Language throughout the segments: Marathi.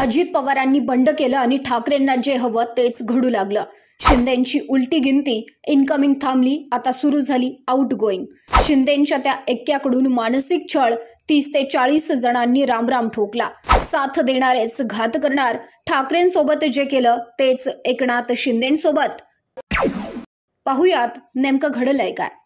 अजित पवारांनी बंड केलं आणि ठाकरेंना जे हवं तेच घडू लागलं शिंदेची उलटी गिनती इनकमिंग थांबली आता सुरू झाली आउट गोईंग शिंदेच्या त्या एक्क्याकडून मानसिक छळ तीस ते चाळीस जणांनी रामराम ठोकला साथ देणारेच घात करणार ठाकरेंसोबत जे केलं तेच एकनाथ शिंदेसोबत पाहुयात नेमकं घडलंय काय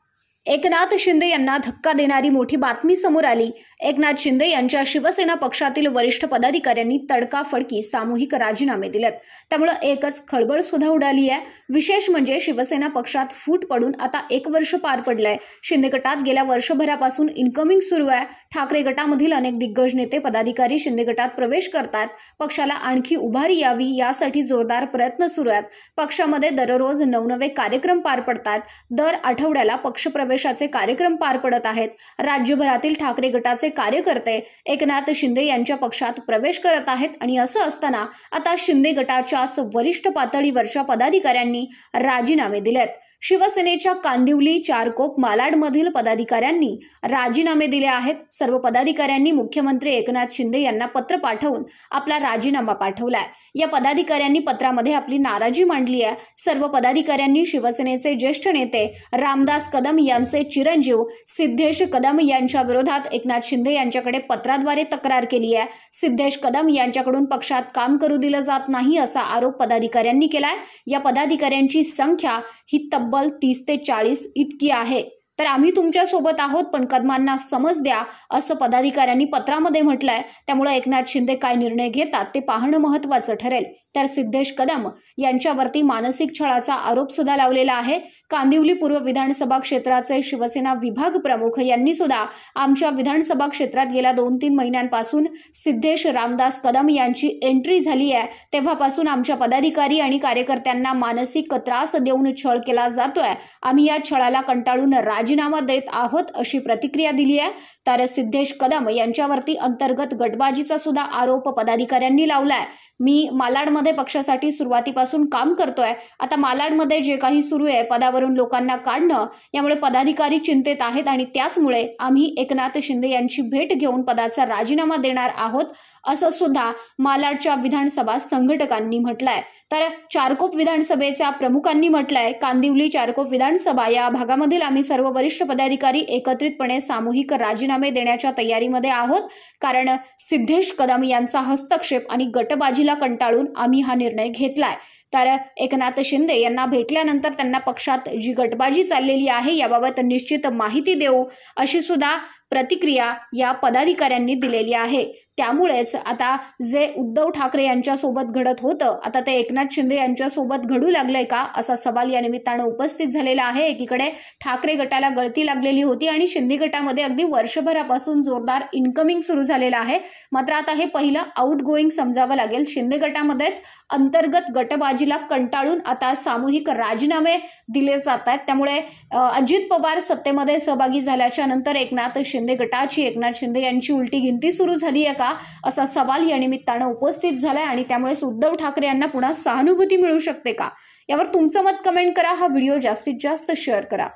एकनाथ शिंदे यांना धक्का देणारी मोठी बातमी समोर आली एकनाथ शिंदे यांच्या शिवसेना पक्षातील वरिष्ठ पदाधिकाऱ्यांनी तडकाफडकी सामूहिक राजीनामे दिलेत त्यामुळे एकच खळबळ सुद्धा उडाली आहे विशेष म्हणजे शिवसेना पक्षात फूट पडून आता एक वर्ष पार पडलंय शिंदे गटात गेल्या वर्षभरापासून इन्कमिंग सुरू आहे ठाकरे गटामधील अनेक दिग्गज नेते पदाधिकारी शिंदे गटात प्रवेश करतात पक्षाला आणखी उभारी यावी यासाठी जोरदार प्रयत्न सुरू आहेत पक्षामध्ये दररोज नवनवे कार्यक्रम पार पडतात दर आठवड्याला पक्षप्रवेशाचे कार्यक्रम पार पडत आहेत राज्यभरातील ठाकरे गटाचे कार्यकर्ते एकनाथ शिंदे यांच्या पक्षात प्रवेश करत आहेत आणि असं असताना आता शिंदे गटाच्याच वरिष्ठ पातळीवरच्या पदाधिकाऱ्यांनी राजीनामे दिलेत शिवसेनेच्या कांदिवली चारकोप मालाडमधील पदाधिकाऱ्यांनी राजीनामे दिले आहेत सर्व पदाधिकाऱ्यांनी मुख्यमंत्री एकनाथ शिंदे यांना पत्र पाठवून आपला राजीनामा पाठवलाय या पदाधिकाऱ्यांनी पत्रामध्ये आपली नाराजी मांडली आहे सर्व पदाधिकाऱ्यांनी शिवसेनेचे ज्येष्ठ नेते रामदास कदम यांचे चिरंजीव सिद्धेश कदम यांच्या विरोधात एकनाथ शिंदे यांच्याकडे पत्राद्वारे तक्रार केली आहे सिद्धेश कदम यांच्याकडून पक्षात काम करू दिलं जात नाही असा आरोप पदाधिकाऱ्यांनी केलाय या पदाधिकाऱ्यांची संख्या ही तब्बल तीस ते चाळीस इतकी आहे तर आम्ही सोबत आहोत पण कदमांना समज द्या असं पदाधिकाऱ्यांनी पत्रामध्ये म्हटलंय त्यामुळे एकनाथ शिंदे काय निर्णय घेतात ते पाहणं महत्वाचं ठरेल तर सिद्धेश कदम यांच्यावरती मानसिक छळाचा आरोप सुद्धा लावलेला आहे कांदिवली पूर्व विधानसभा क्षेत्राचे शिवसेना विभाग प्रमुख यांनी सुद्धा आमच्या विधानसभा क्षेत्रात गेल्या दोन तीन महिन्यांपासून सिद्धेश रामदास कदम यांची एंट्री झाली आहे तेव्हापासून आमच्या पदाधिकारी आणि कार्यकर्त्यांना मानसिक त्रास देऊन छळ केला जातोय आम्ही या छळाला कंटाळून राजीनामा देत आहोत अशी प्रतिक्रिया दिली आहे तर सिद्धेश कदम यांच्यावरती अंतर्गत गटबाजीचा सुद्धा आरोप पदाधिकाऱ्यांनी लावलाय मी मालाडमध्ये पक्षासाठी सुरुवातीपासून काम करतोय आता मालाडमध्ये जे काही सुरू आहे पदावर लोकांना काढणं यामुळे पदाधिकारी चिंतेत आहेत आणि त्याचमुळे आम्ही एकनाथ शिंदे यांची भेट घेऊन पदाचा राजीनामा देणार आहोत असं सुद्धा मालाडच्या विधानसभा संघटकांनी म्हटलंय तर चारकोप विधानसभेच्या प्रमुखांनी म्हटलंय कांदिवली चारकोप विधानसभा या भागामधील आम्ही सर्व वरिष्ठ पदाधिकारी एकत्रितपणे सामूहिक राजीनामे देण्याच्या तयारीमध्ये आहोत कारण सिद्धेश कदम यांचा हस्तक्षेप आणि गटबाजीला कंटाळून आम्ही हा निर्णय घेतलाय तर एकनाथ शिंदे यांना भेटल्यानंतर त्यांना पक्षात जी गटबाजी चाललेली आहे याबाबत निश्चित माहिती देऊ अशी सुद्धा प्रतिक्रिया या पदाधिकाऱ्यांनी दिलेली आहे त्यामुळेच आता जे उद्धव ठाकरे यांच्यासोबत घडत होतं आता ते एकनाथ शिंदे यांच्यासोबत घडू लागलंय का असा सवाल या निमित्तानं उपस्थित झालेला आहे एकीकडे ठाकरे गटाला गळती लागलेली होती आणि शिंदे गटामध्ये अगदी वर्षभरापासून जोरदार इन्कमिंग सुरू झालेलं आहे मात्र आता हे पहिलं आउट गोईंग समजावं लागेल शिंदे गटामध्येच अंतर्गत गटबाजीला कंटाळून आता सामूहिक राजीनामे दिले जात आहेत त्यामुळे अजित पवार सत्तेमध्ये सहभागी झाल्याच्या नंतर एकनाथ शिंदे गटाची एकनाथ शिंदे यांची उलटी गिनती सुरू झाली आहे का असा सवाल या निमित्तानं उपस्थित झालाय आणि त्यामुळे उद्धव ठाकरे यांना पुन्हा सहानुभूती मिळू शकते का यावर तुमचं मत कमेंट करा हा व्हिडिओ जास्तीत जास्त शेअर करा